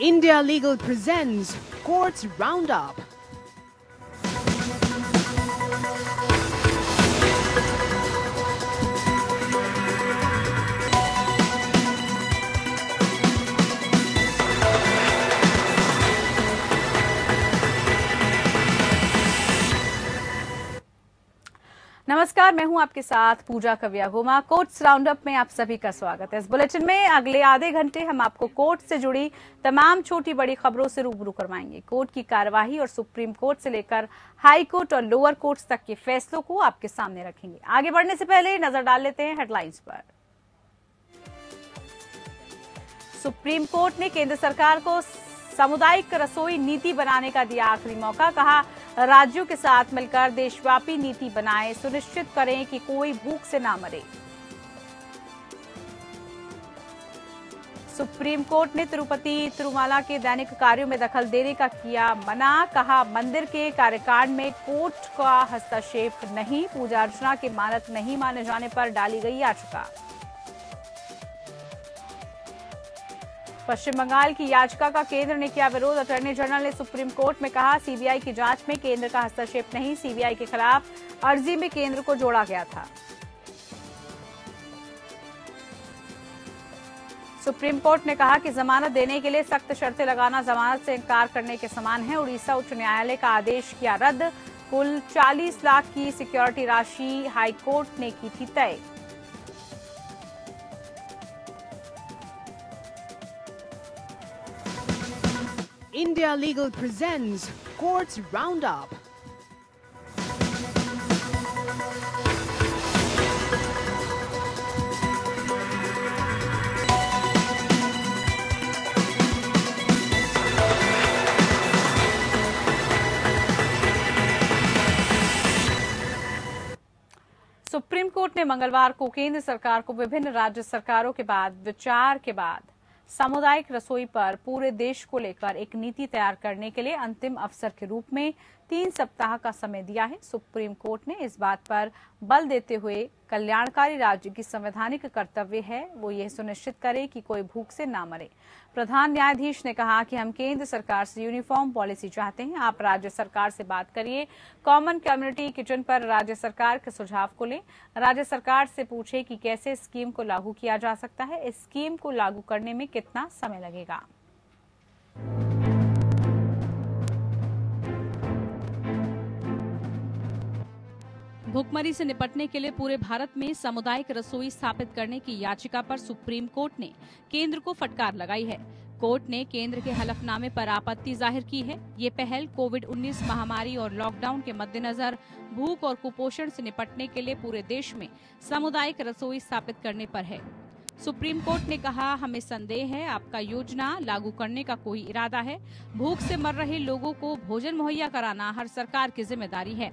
India Legal presents Courts Roundup. नमस्कार मैं हूं आपके साथ पूजा कविया गोमा कोर्ट्स राउंडअप में आप सभी का स्वागत है इस बुलेटिन में अगले आधे घंटे हम आपको कोर्ट से जुड़ी तमाम छोटी बड़ी खबरों से रूबरू करवाएंगे कोर्ट की कार्यवाही और सुप्रीम कोर्ट से लेकर हाई कोर्ट और लोअर कोर्ट तक के फैसलों को आपके सामने रखेंगे आगे बढ़ने से पहले नजर डाल लेते हैं हेडलाइंस पर सुप्रीम कोर्ट ने केंद्र सरकार को सामुदायिक रसोई नीति बनाने का दिया आखिरी मौका कहा राज्यों के साथ मिलकर देशव्यापी नीति बनाए सुनिश्चित करें कि कोई भूख से ना मरे सुप्रीम कोर्ट ने तिरुपति तिरुमाला के दैनिक कार्यों में दखल देने का किया मना कहा मंदिर के कार्यकाल में कोर्ट का हस्तक्षेप नहीं पूजा अर्चना के मानक नहीं माने जाने पर डाली गई याचिका पश्चिम बंगाल की याचिका का केंद्र ने किया विरोध अटॉर्नी जनरल ने सुप्रीम कोर्ट में कहा सीबीआई की जांच में केंद्र का हस्तक्षेप नहीं सीबीआई के खिलाफ अर्जी में केंद्र को जोड़ा गया था सुप्रीम कोर्ट ने कहा कि जमानत देने के लिए सख्त शर्तें लगाना जमानत से इंकार करने के समान है उड़ीसा उच्च न्यायालय का आदेश किया रद्द कुल 40 लाख की सिक्योरिटी राशि हाईकोर्ट ने की थी तय India Legal presents Courts Roundup. Supreme court ने मंगलवार को केंद्र सरकार को विभिन्न राज्य सरकारों के बाद विचार के बाद सामुदायिक रसोई पर पूरे देश को लेकर एक नीति तैयार करने के लिए अंतिम अवसर के रूप में तीन सप्ताह का समय दिया है सुप्रीम कोर्ट ने इस बात पर बल देते हुए कल्याणकारी राज्य की संवैधानिक कर्तव्य है वो यह सुनिश्चित करे कि कोई भूख से ना मरे प्रधान न्यायाधीश ने कहा कि हम केंद्र सरकार से यूनिफॉर्म पॉलिसी चाहते हैं आप राज्य सरकार से बात करिए कॉमन कम्युनिटी किचन पर राज्य सरकार के सुझाव को लें राज्य सरकार से पूछे कि कैसे स्कीम को लागू किया जा सकता है इस स्कीम को लागू करने में कितना समय लगेगा भुखमरी से निपटने के लिए पूरे भारत में सामुदायिक रसोई स्थापित करने की याचिका पर सुप्रीम कोर्ट ने केंद्र को फटकार लगाई है कोर्ट ने केंद्र के हलफनामे पर आपत्ति जाहिर की है ये पहल कोविड 19 महामारी और लॉकडाउन के मद्देनजर भूख और कुपोषण से निपटने के लिए पूरे देश में सामुदायिक रसोई स्थापित करने पर है सुप्रीम कोर्ट ने कहा हमें संदेह है आपका योजना लागू करने का कोई इरादा है भूख से मर रहे लोगों को भोजन मुहैया कराना हर सरकार की जिम्मेदारी है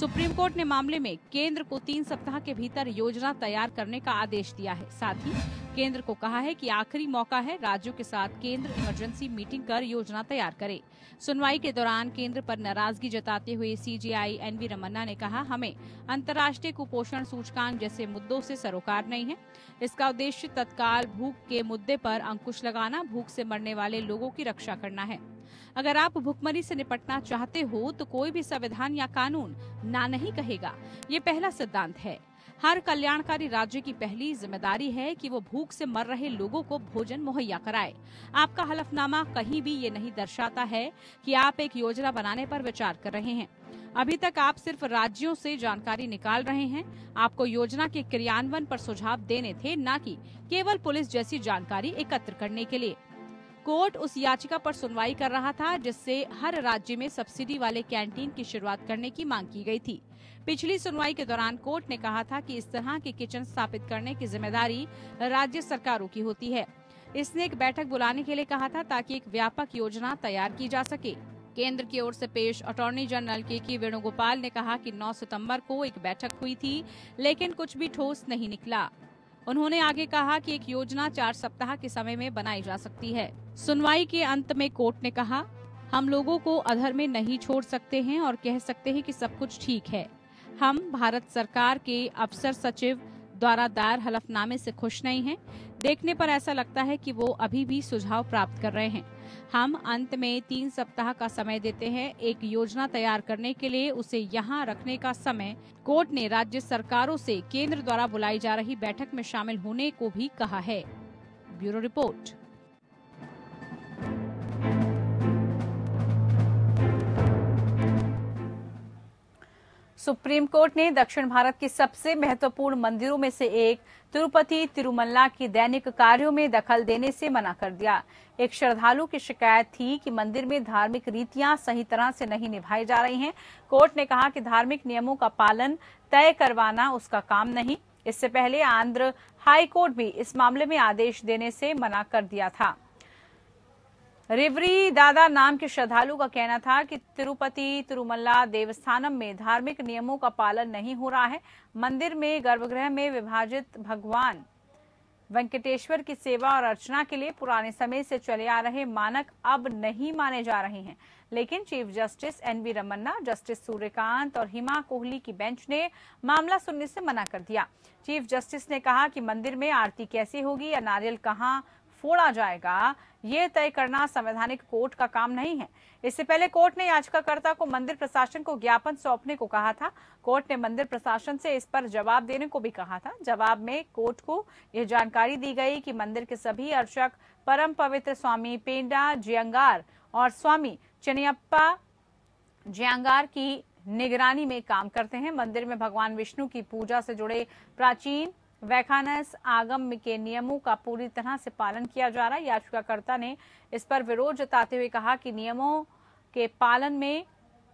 सुप्रीम कोर्ट ने मामले में केंद्र को तीन सप्ताह के भीतर योजना तैयार करने का आदेश दिया है साथ ही केंद्र को कहा है कि आखिरी मौका है राज्यों के साथ केंद्र इमरजेंसी मीटिंग कर योजना तैयार करे सुनवाई के दौरान केंद्र पर नाराजगी जताते हुए सीजीआई एनवी रमन्ना ने कहा हमें अंतर्राष्ट्रीय कुपोषण सूचकांक जैसे मुद्दों से सरोकार नहीं है इसका उद्देश्य तत्काल भूख के मुद्दे पर अंकुश लगाना भूख से मरने वाले लोगों की रक्षा करना है अगर आप भुखमरी से निपटना चाहते हो तो कोई भी संविधान या कानून ना नहीं कहेगा ये पहला सिद्धांत है हर कल्याणकारी राज्य की पहली जिम्मेदारी है कि वो भूख से मर रहे लोगों को भोजन मुहैया कराए आपका हलफनामा कहीं भी ये नहीं दर्शाता है कि आप एक योजना बनाने पर विचार कर रहे हैं अभी तक आप सिर्फ राज्यों से जानकारी निकाल रहे हैं आपको योजना के क्रियान्वयन पर सुझाव देने थे न कि केवल पुलिस जैसी जानकारी एकत्र करने के लिए कोर्ट उस याचिका पर सुनवाई कर रहा था जिससे हर राज्य में सब्सिडी वाले कैंटीन की शुरुआत करने की मांग की गई थी पिछली सुनवाई के दौरान कोर्ट ने कहा था कि इस तरह के किचन स्थापित करने की जिम्मेदारी राज्य सरकारों की होती है इसने एक बैठक बुलाने के लिए कहा था ताकि एक व्यापक योजना तैयार की जा सके केंद्र की ओर से पेश अटॉर्नी जनरल के के वेणुगोपाल ने कहा कि 9 सितंबर को एक बैठक हुई थी लेकिन कुछ भी ठोस नहीं निकला उन्होंने आगे कहा कि एक योजना चार सप्ताह के समय में बनाई जा सकती है सुनवाई के अंत में कोर्ट ने कहा हम लोगों को अधर में नहीं छोड़ सकते हैं और कह सकते हैं कि सब कुछ ठीक है हम भारत सरकार के अफसर सचिव द्वारा दायर हलफनामे से खुश नहीं हैं। देखने पर ऐसा लगता है कि वो अभी भी सुझाव प्राप्त कर रहे हैं हम अंत में तीन सप्ताह का समय देते हैं एक योजना तैयार करने के लिए उसे यहाँ रखने का समय कोर्ट ने राज्य सरकारों से केंद्र द्वारा बुलाई जा रही बैठक में शामिल होने को भी कहा है ब्यूरो रिपोर्ट सुप्रीम कोर्ट ने दक्षिण भारत के सबसे महत्वपूर्ण मंदिरों में से एक तिरुपति तिरुमल्ला की दैनिक कार्यों में दखल देने से मना कर दिया एक श्रद्धालु की शिकायत थी कि मंदिर में धार्मिक रीतियां सही तरह से नहीं निभाई जा रही हैं। कोर्ट ने कहा कि धार्मिक नियमों का पालन तय करवाना उसका काम नहीं इससे पहले आंध्र हाई कोर्ट भी इस मामले में आदेश देने से मना कर दिया था रिवरी दादा नाम के श्रद्धालु का कहना था कि तिरुपति तिरुमल्ला देवस्थानम में धार्मिक नियमों का पालन नहीं हो रहा है मंदिर में गर्भगृह में विभाजित भगवान वेंकटेश्वर की सेवा और अर्चना के लिए पुराने समय से चले आ रहे मानक अब नहीं माने जा रहे हैं लेकिन chief justice N V Ramana justice Suryakant और हिमा कोहली की बेंच ने मामला सुनने से मना कर दिया चीफ जस्टिस ने कहा कि मंदिर में आरती कैसे होगी या नारियल कहाँ फोड़ा जाएगा ये तय करना संवैधानिक कोर्ट का काम नहीं है इससे पहले कोर्ट ने याचिकाकर्ता को मंदिर प्रशासन को ज्ञापन सौंपने को कहा था कोर्ट ने मंदिर प्रशासन से इस पर जवाब देने को भी कहा था जवाब में कोर्ट को यह जानकारी दी गई कि मंदिर के सभी अर्चक परम पवित्र स्वामी पेंडा जियंगार और स्वामी चनियप्पा जियंगार की निगरानी में काम करते हैं मंदिर में भगवान विष्णु की पूजा से जुड़े प्राचीन वैखानस आगम के नियमों का पूरी तरह से पालन किया जा रहा है याचिकाकर्ता ने इस पर विरोध जताते हुए कहा कि नियमों के पालन में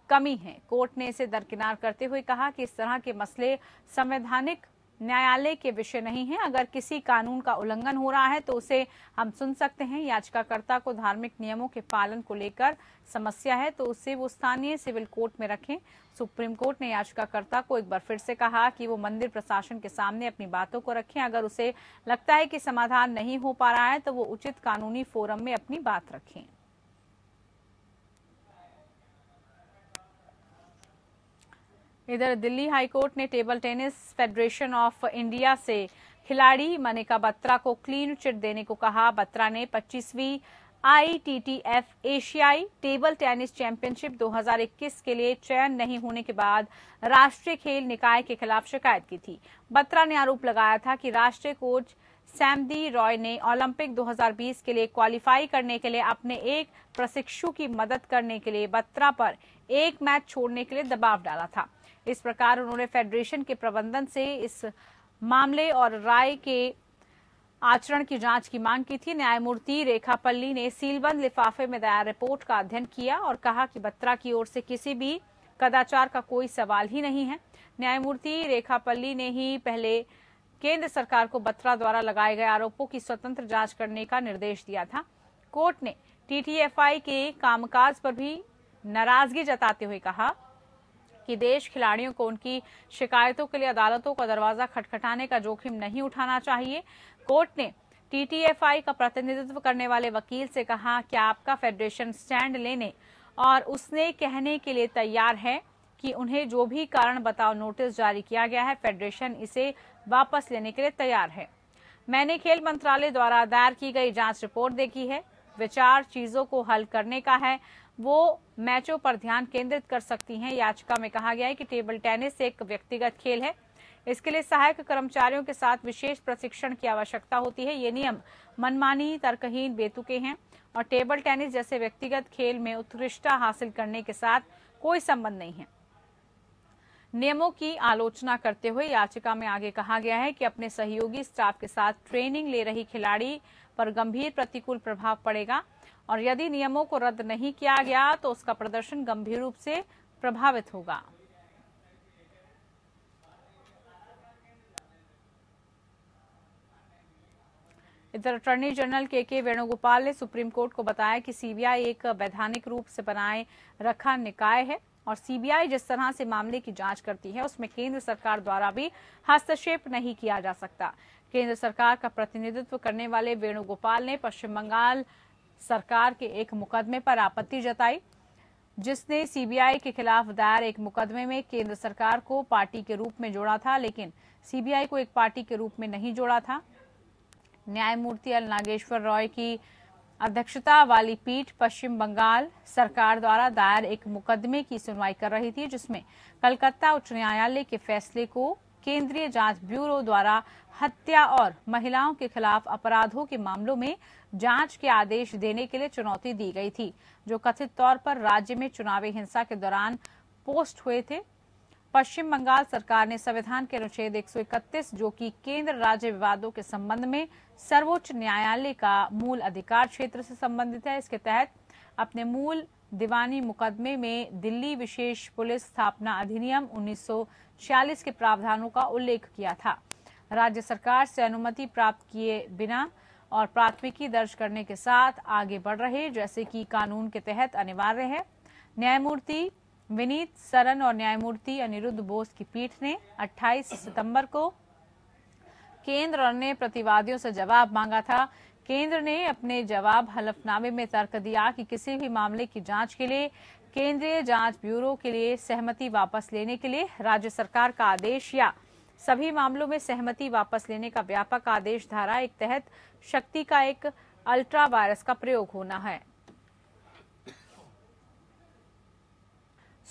कमी है कोर्ट ने इसे दरकिनार करते हुए कहा कि इस तरह के मसले संवैधानिक न्यायालय के विषय नहीं है अगर किसी कानून का उल्लंघन हो रहा है तो उसे हम सुन सकते हैं याचिकाकर्ता को धार्मिक नियमों के पालन को लेकर समस्या है तो उसे वो स्थानीय सिविल कोर्ट में रखें सुप्रीम कोर्ट ने याचिकाकर्ता को एक बार फिर से कहा कि वो मंदिर प्रशासन के सामने अपनी बातों को रखें अगर उसे लगता है कि समाधान नहीं हो पा रहा है तो वो उचित कानूनी फोरम में अपनी बात रखें इधर दिल्ली हाईकोर्ट ने table tennis federation of India से खिलाड़ी मनिका बत्रा को क्लीन चिट देने को कहा बत्रा ने 25वीं आईटीटीएफ एशियाई टेबल टेनिस चैंपियनशिप 2021 के लिए चयन नहीं होने के बाद राष्ट्रीय खेल निकाय के खिलाफ शिकायत की थी बत्रा ने आरोप लगाया था कि राष्ट्रीय कोच सैमदी रॉय ने ओलंपिक 2020 के लिए क्वालिफाई करने के लिए अपने एक प्रशिक्षु की मदद करने के लिए बत्रा पर एक मैच छोड़ने के लिए दबाव डाला था इस प्रकार उन्होंने फेडरेशन के प्रबंधन से इस मामले और राय के आचरण की जांच की मांग की थी न्यायमूर्ति रेखा पल्ली ने सीलबंद लिफाफे में दायर रिपोर्ट का अध्ययन किया और कहा कि बत्रा की ओर से किसी भी कदाचार का कोई सवाल ही नहीं है न्यायमूर्ति रेखा पल्ली ने ही पहले केंद्र सरकार को बत्रा द्वारा लगाए गए आरोपों की स्वतंत्र जांच करने का निर्देश दिया था कोर्ट ने टीटीएफआई के कामकाज पर भी नाराजगी जताते हुए कहा कि देश खिलाड़ियों को उनकी शिकायतों के लिए अदालतों का दरवाजा खटखटाने का जोखिम नहीं उठाना चाहिए कोर्ट ने टीटीएफआई का प्रतिनिधित्व करने वाले वकील से कहा कि आपका फेडरेशन स्टैंड लेने और उसने कहने के लिए तैयार है कि उन्हें जो भी कारण बताओ नोटिस जारी किया गया है फेडरेशन इसे वापस लेने के लिए तैयार है मैंने खेल मंत्रालय द्वारा दायर की गई जांच रिपोर्ट देखी है विचार चीजों को हल करने का है वो मैचों पर ध्यान केंद्रित कर सकती हैं याचिका में कहा गया है कि टेबल टेनिस एक व्यक्तिगत खेल है इसके लिए सहायक कर्मचारियों के साथ विशेष प्रशिक्षण की आवश्यकता होती है ये नियम मनमानी तर्कहीन बेतुके हैं और टेबल टेनिस जैसे व्यक्तिगत खेल में उत्कृष्टता हासिल करने के साथ कोई संबंध नहीं है नियमों की आलोचना करते हुए याचिका में आगे कहा गया है कि अपने सहयोगी स्टाफ के साथ ट्रेनिंग ले रही खिलाड़ी पर गंभीर प्रतिकूल प्रभाव पड़ेगा और यदि नियमों को रद्द नहीं किया गया तो उसका प्रदर्शन गंभीर रूप से प्रभावित होगा इधर अटॉर्नी जनरल के के वेणुगोपाल ने सुप्रीम कोर्ट को बताया कि सीबीआई एक वैधानिक रूप से बनाए रखा निकाय है और सीबीआई जिस तरह से मामले की जांच करती है उसमें केंद्र सरकार द्वारा भी हस्तक्षेप नहीं किया जा सकता केंद्र सरकार का प्रतिनिधित्व करने वाले वेणुगोपाल ने पश्चिम बंगाल सरकार के एक मुकदमे पर आपत्ति जताई जिसने सीबीआई के खिलाफ दायर एक मुकदमे में केंद्र सरकार को पार्टी के रूप में जोड़ा था लेकिन सीबीआई को एक पार्टी के रूप में नहीं जोड़ा था न्यायमूर्ति एल नागेश्वर रॉय की अध्यक्षता वाली पीठ पश्चिम बंगाल सरकार द्वारा दायर एक मुकदमे की सुनवाई कर रही थी जिसमें कलकत्ता उच्च न्यायालय के फैसले को केंद्रीय जांच ब्यूरो द्वारा हत्या और महिलाओं के खिलाफ अपराधों के मामलों में जांच के आदेश देने के लिए चुनौती दी गई थी जो कथित तौर पर राज्य में चुनावी हिंसा के दौरान पोस्ट हुए थे पश्चिम बंगाल सरकार ने संविधान के अनुच्छेद 131 जो कि केंद्र राज्य विवादों के संबंध में सर्वोच्च न्यायालय का मूल अधिकार क्षेत्र से संबंधित है इसके तहत अपने मूल दीवानी मुकदमे में दिल्ली विशेष पुलिस स्थापना अधिनियम उन्नीस छियालीस के प्रावधानों का उल्लेख किया था राज्य सरकार से अनुमति प्राप्त किए बिना और प्राथमिकी दर्ज करने के साथ आगे बढ़ रहे जैसे कि कानून के तहत अनिवार्य है न्यायमूर्ति विनीत सरन और न्यायमूर्ति अनिरुद्ध बोस की पीठ ने 28 सितंबर को केंद्र अन्य प्रतिवादियों से जवाब मांगा था केंद्र ने अपने जवाब हलफनामे में तर्क दिया कि किसी भी मामले की जांच के लिए केंद्रीय जांच ब्यूरो के लिए सहमति वापस लेने के लिए राज्य सरकार का आदेश या सभी मामलों में सहमति वापस लेने का व्यापक आदेश धारा एक तहत शक्ति का एक अल्ट्रा वायरस का प्रयोग होना है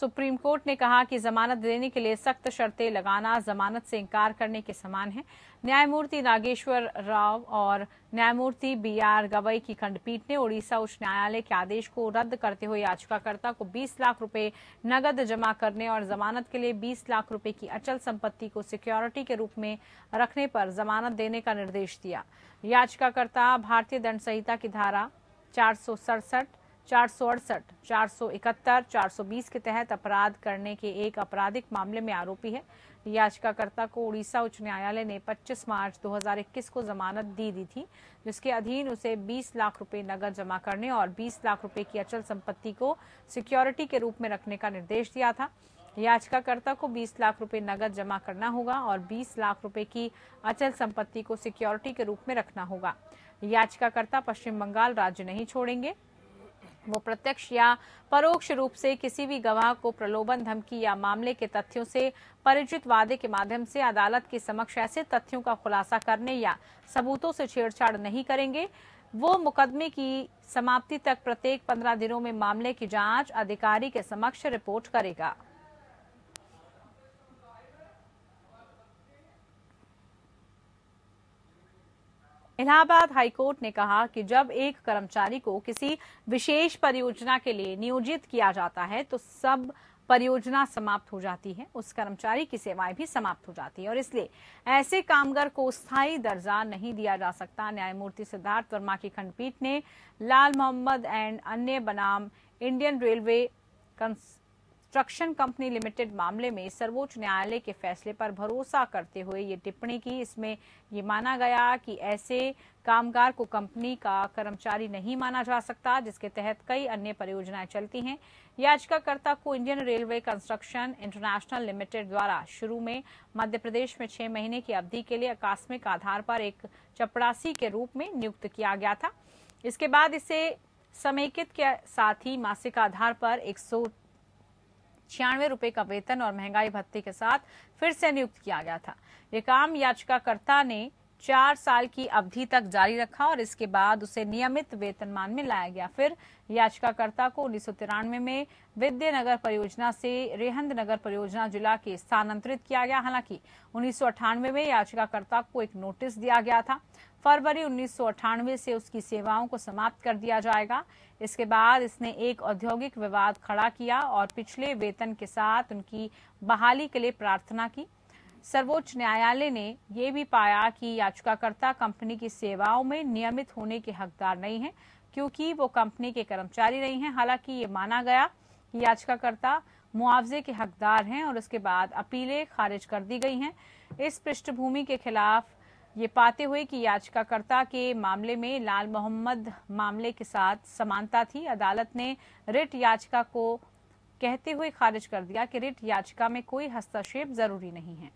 सुप्रीम कोर्ट ने कहा कि जमानत देने के लिए सख्त शर्तें लगाना जमानत से इंकार करने के समान है न्यायमूर्ति नागेश्वर राव और न्यायमूर्ति बी आर गवई की खंडपीठ ने ओडिशा उच्च न्यायालय के आदेश को रद्द करते हुए याचिकाकर्ता को 20 लाख रुपए नगद जमा करने और जमानत के लिए 20 लाख रुपए की अचल संपत्ति को सिक्योरिटी के रूप में रखने पर जमानत देने का निर्देश दिया याचिकाकर्ता भारतीय दंड संहिता की धारा चार चार सौ अड़सठ चार सौ इकहत्तर चार सौ बीस के तहत अपराध करने के एक आपराधिक मामले में आरोपी है याचिकाकर्ता को उड़ीसा उच्च न्यायालय ने 25 मार्च 2021 को जमानत दी दी थी जिसके अधीन उसे 20 लाख रुपए नकद जमा करने और 20 लाख रुपए की अचल संपत्ति को सिक्योरिटी के रूप में रखने का निर्देश दिया था याचिकाकर्ता को 20 लाख रुपए नकद जमा करना होगा और 20 लाख रुपए की अचल संपत्ति को सिक्योरिटी के रूप में रखना होगा याचिकाकर्ता पश्चिम बंगाल राज्य नहीं छोड़ेंगे वो प्रत्यक्ष या परोक्ष रूप से किसी भी गवाह को प्रलोभन धमकी या मामले के तथ्यों से परिचित वादे के माध्यम से अदालत के समक्ष ऐसे तथ्यों का खुलासा करने या सबूतों से छेड़छाड़ नहीं करेंगे वो मुकदमे की समाप्ति तक प्रत्येक पंद्रह दिनों में मामले की जांच अधिकारी के समक्ष रिपोर्ट करेगा इलाहाबाद हाईकोर्ट ने कहा कि जब एक कर्मचारी को किसी विशेष परियोजना के लिए नियोजित किया जाता है तो सब परियोजना समाप्त हो जाती है उस कर्मचारी की सेवाएं भी समाप्त हो जाती है और इसलिए ऐसे कामगार को स्थायी दर्जा नहीं दिया जा सकता न्यायमूर्ति सिद्धार्थ वर्मा की खंडपीठ ने लाल मोहम्मद एंड अन्य बनाम Indian railway construction company limited मामले में सर्वोच्च न्यायालय के फैसले पर भरोसा करते हुए ये टिप्पणी की इसमें ये माना गया कि ऐसे कामगार को कंपनी का कर्मचारी नहीं माना जा सकता जिसके तहत कई अन्य परियोजनाएं चलती हैं याचिकाकर्ता को Indian railway construction international limited द्वारा शुरू में मध्य प्रदेश में छह महीने की अवधि के लिए आकस्मिक आधार पर एक चपरासी के रूप में नियुक्त किया गया था इसके बाद इसे समेकित के साथ ही मासिक आधार पर एक छियानवे रुपए का वेतन और महंगाई भत्ते के साथ फिर से नियुक्त किया गया था ये काम याचिकाकर्ता ने चार साल की अवधि तक जारी रखा और इसके बाद उसे नियमित वेतनमान में लाया गया फिर याचिकाकर्ता को उन्नीस में विद्य नगर परियोजना से रेहंद नगर परियोजना जिला के स्थानांतरित किया गया हालांकि उन्नीस में याचिकाकर्ता को एक नोटिस दिया गया था फरवरी उन्नीस से उसकी सेवाओं को समाप्त कर दिया जाएगा इसके बाद इसने एक औद्योगिक विवाद खड़ा किया और पिछले वेतन के साथ उनकी बहाली के लिए प्रार्थना की सर्वोच्च न्यायालय ने यह भी पाया कि याचिकाकर्ता कंपनी की सेवाओं में नियमित होने के हकदार नहीं है क्योंकि वो कंपनी के कर्मचारी नहीं है हालांकि ये माना गया कि याचिकाकर्ता मुआवजे के हकदार हैं और उसके बाद अपीलें खारिज कर दी गई हैं इस पृष्ठभूमि के खिलाफ ये पाते हुए कि याचिकाकर्ता के मामले में लाल मोहम्मद मामले के साथ समानता थी अदालत ने रिट याचिका को कहते हुए खारिज कर दिया कि रिट याचिका में कोई हस्तक्षेप जरूरी नहीं है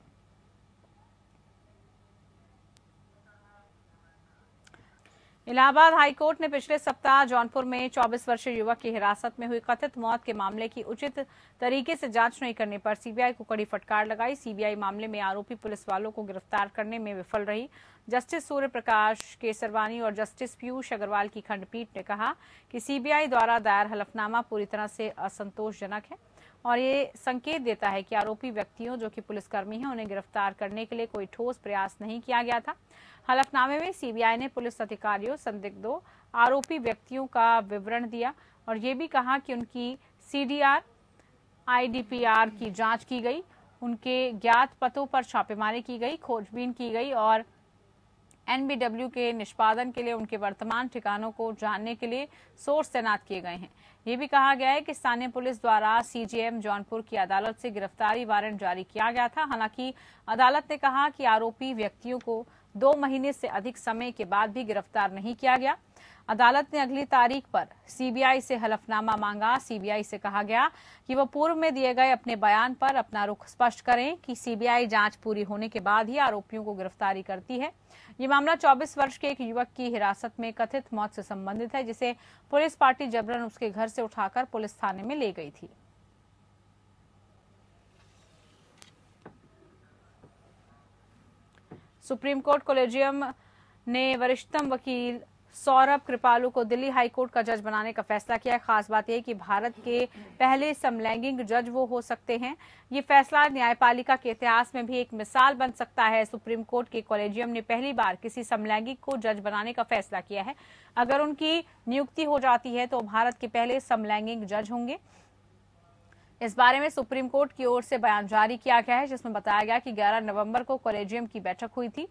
इलाहाबाद हाईकोर्ट ने पिछले सप्ताह जौनपुर में 24 वर्षीय युवक की हिरासत में हुई कथित मौत के मामले की उचित तरीके से जांच नहीं करने पर सीबीआई को कड़ी फटकार लगाई सीबीआई मामले में आरोपी पुलिस वालों को गिरफ्तार करने में विफल रही जस्टिस सूर्य प्रकाश केसरवानी और जस्टिस पीयूष अग्रवाल की खंडपीठ ने कहा कि सीबीआई द्वारा दायर हलफनामा पूरी तरह से असंतोषजनक है और ये संकेत देता है कि आरोपी व्यक्तियों जो कि पुलिसकर्मी हैं उन्हें गिरफ्तार करने के लिए कोई ठोस प्रयास नहीं किया गया था हलफनामे में सीबीआई ने पुलिस अधिकारियों संदिग्धों आरोपी व्यक्तियों का विवरण दिया और ये भी कहा कि उनकी सीडीआर आईडीपीआर की जांच की गई उनके ज्ञात पतों पर छापेमारी की गई खोजबीन की गई और एनबीडब्ल्यू के निष्पादन के लिए उनके वर्तमान ठिकानों को जानने के लिए सोर्स तैनात किए गए हैं ये भी कहा गया है कि स्थानीय पुलिस द्वारा सीजीएम जौनपुर की अदालत से गिरफ्तारी वारंट जारी किया गया था हालांकि अदालत ने कहा कि आरोपी व्यक्तियों को दो महीने से अधिक समय के बाद भी गिरफ्तार नहीं किया गया अदालत ने अगली तारीख पर सीबीआई से हलफनामा मांगा सीबीआई से कहा गया कि वह पूर्व में दिए गए अपने बयान पर अपना रुख स्पष्ट करें कि सीबीआई जांच पूरी होने के बाद ही आरोपियों को गिरफ्तारी करती है ये मामला 24 वर्ष के एक युवक की हिरासत में कथित मौत से संबंधित है जिसे पुलिस पार्टी जबरन उसके घर से उठाकर पुलिस थाने में ले गई थी सुप्रीम कोर्ट कोलेजियम ने वरिष्ठतम वकील सौरभ कृपालू को दिल्ली हाई कोर्ट का जज बनाने का फैसला किया है खास बात यह कि भारत के पहले समलैंगिक जज वो हो सकते हैं ये फैसला न्यायपालिका के इतिहास में भी एक मिसाल बन सकता है सुप्रीम कोर्ट के कॉलेजियम ने पहली बार किसी समलैंगिक को जज बनाने का फैसला किया है अगर उनकी नियुक्ति हो जाती है तो भारत के पहले समलैंगिक जज होंगे इस बारे में सुप्रीम कोर्ट की ओर से बयान जारी किया गया है जिसमें बताया गया कि 11 नवंबर को कॉलेजियम की बैठक हुई थी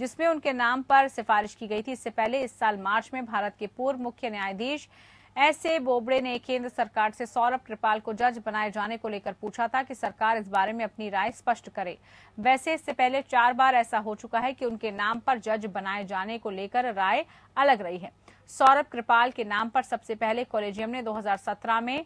जिसमें उनके नाम पर सिफारिश की गई थी इससे पहले इस साल मार्च में भारत के पूर्व मुख्य न्यायाधीश एस ए बोबड़े ने केंद्र सरकार से सौरभ कृपाल को जज बनाए जाने को लेकर पूछा था कि सरकार इस बारे में अपनी राय स्पष्ट करे वैसे इससे पहले चार बार ऐसा हो चुका है कि उनके नाम पर जज बनाए जाने को लेकर राय अलग रही है सौरभ कृपाल के नाम पर सबसे पहले कॉलेजियम ने 2017 में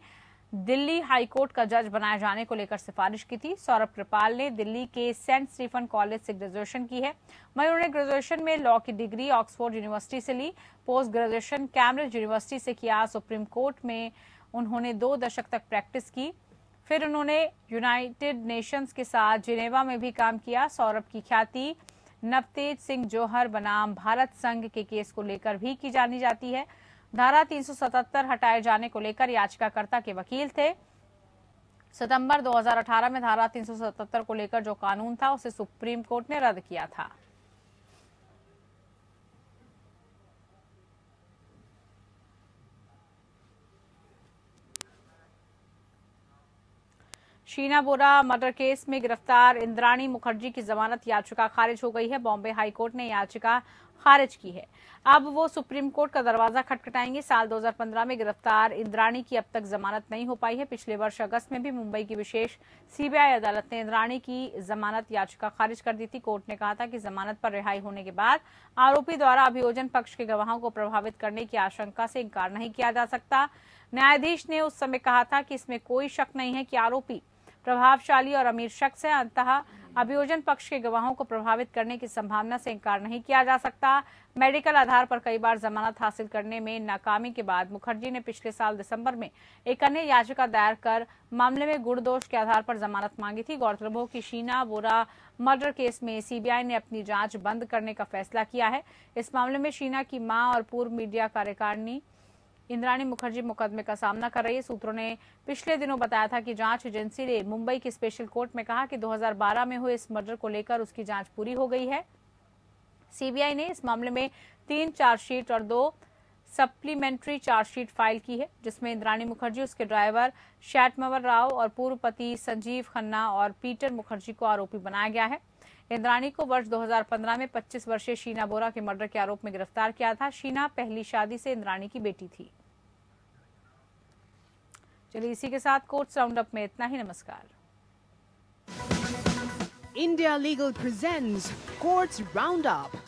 दिल्ली हाईकोर्ट का जज बनाए जाने को लेकर सिफारिश की थी सौरभ कृपाल ने दिल्ली के सेंट स्टीफन कॉलेज से ग्रेजुएशन की है वहीं उन्होंने ग्रेजुएशन में लॉ की डिग्री ऑक्सफोर्ड यूनिवर्सिटी से ली पोस्ट ग्रेजुएशन कैम्ब्रिज यूनिवर्सिटी से किया सुप्रीम कोर्ट में उन्होंने दो दशक तक प्रैक्टिस की फिर उन्होंने यूनाइटेड नेशंस के साथ जिनेवा में भी काम किया सौरभ की ख्याति नवतेज सिंह जौहर बनाम भारत संघ के केस को लेकर भी की जानी जाती है धारा 377 हटाए जाने को लेकर याचिकाकर्ता के वकील थे सितंबर 2018 में धारा 377 को लेकर जो कानून था उसे सुप्रीम कोर्ट ने रद्द किया था शीना बोरा मर्डर केस में गिरफ्तार इंद्राणी मुखर्जी की जमानत याचिका खारिज हो गई है बॉम्बे हाईकोर्ट ने याचिका खारिज की है अब वो सुप्रीम कोर्ट का दरवाजा खटखटाएंगे साल 2015 में गिरफ्तार इंद्राणी की अब तक जमानत नहीं हो पाई है पिछले वर्ष अगस्त में भी मुंबई की विशेष सीबीआई अदालत ने इंद्राणी की जमानत याचिका खारिज कर दी थी कोर्ट ने कहा था कि जमानत पर रिहाई होने के बाद आरोपी द्वारा अभियोजन पक्ष के गवाहों को प्रभावित करने की आशंका से इंकार नहीं किया जा सकता न्यायाधीश ने उस समय कहा था कि इसमें कोई शक नहीं है कि आरोपी प्रभावशाली और अमीर शख्स है अंतः अभियोजन पक्ष के गवाहों को प्रभावित करने की संभावना से इंकार नहीं किया जा सकता मेडिकल आधार पर कई बार जमानत हासिल करने में नाकामी के बाद मुखर्जी ने पिछले साल दिसंबर में एक अन्य याचिका दायर कर मामले में दोष के आधार पर जमानत मांगी थी गौरतलब हो कि शीना वोरा मर्डर केस में सीबीआई ने अपनी जांच बंद करने का फैसला किया है इस मामले में शीना की मां और पूर्व मीडिया कार्यकारिणी इंद्राणी मुखर्जी मुकदमे का सामना कर रही है सूत्रों ने पिछले दिनों बताया था कि जांच एजेंसी ने मुंबई की स्पेशल कोर्ट में कहा कि 2012 में हुए इस मर्डर को लेकर उसकी जांच पूरी हो गई है सीबीआई ने इस मामले में तीन चार्जशीट और दो सप्लीमेंट्री चार्जशीट फाइल की है जिसमें इंद्राणी मुखर्जी उसके ड्राइवर श्याटमवर राव और पूर्व पति संजीव खन्ना और पीटर मुखर्जी को आरोपी बनाया गया है इंद्राणी को वर्ष 2015 में 25 वर्षीय शीना बोरा के मर्डर के आरोप में गिरफ्तार किया था शीना पहली शादी से इंद्राणी की बेटी थी चलिए इसी के साथ कोर्ट्स राउंड अप में इतना ही नमस्कार India legal presents courts round up